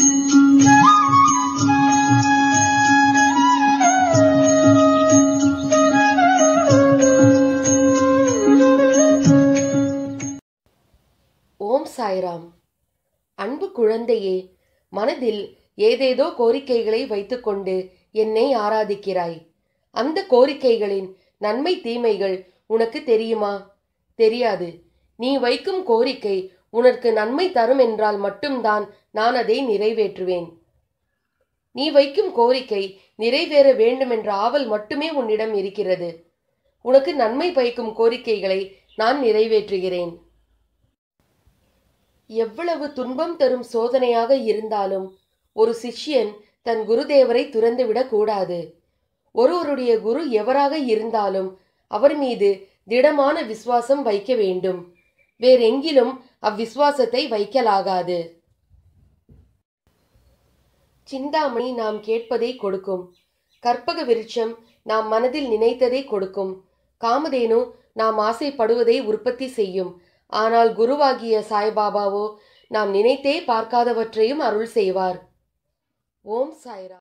ஓம் சாய்ராம் அன்பு குழந்தையே மனதில் ஏதேதோ கோரிக்கைகளை வைத்துக்கொண்டு என்னை ஆராதிக்கிறாய் அந்த கோரிக்கைகளின் நன்மை தீமைகள் உனக்கு தெரியுமா தெரியாது நீ வைக்கும் கோரிக்கை உனக்கு நன்மை தரும் என்றால் மட்டும்தான் நான் அதை நிறைவேற்றுவேன் நீ வைக்கும் கோரிக்கை நிறைவேற வேண்டுமென்ற ஆவல் மட்டுமே உன்னிடம் இருக்கிறது உனக்கு நன்மை பயக்கும் கோரிக்கைகளை நான் நிறைவேற்றுகிறேன் எவ்வளவு துன்பம் தரும் சோதனையாக இருந்தாலும் ஒரு சிஷ்யன் தன் குருதேவரை துறந்துவிடக் கூடாது ஒருவருடைய குரு எவராக இருந்தாலும் அவர் மீது திடமான விசுவாசம் வைக்க வேண்டும் வேறெங்கிலும் அவ்விசுவாசத்தை வைக்கலாகாது சிந்தாமணி நாம் கேட்பதை கொடுக்கும் கற்பக விருட்சம் நாம் மனதில் நினைத்ததை கொடுக்கும் காமதேனு நாம் ஆசைப்படுவதை உற்பத்தி செய்யும் ஆனால் குருவாகிய சாய்பாபாவோ நாம் நினைத்தே பார்க்காதவற்றையும் அருள் செய்வார் ஓம் சாய்ரா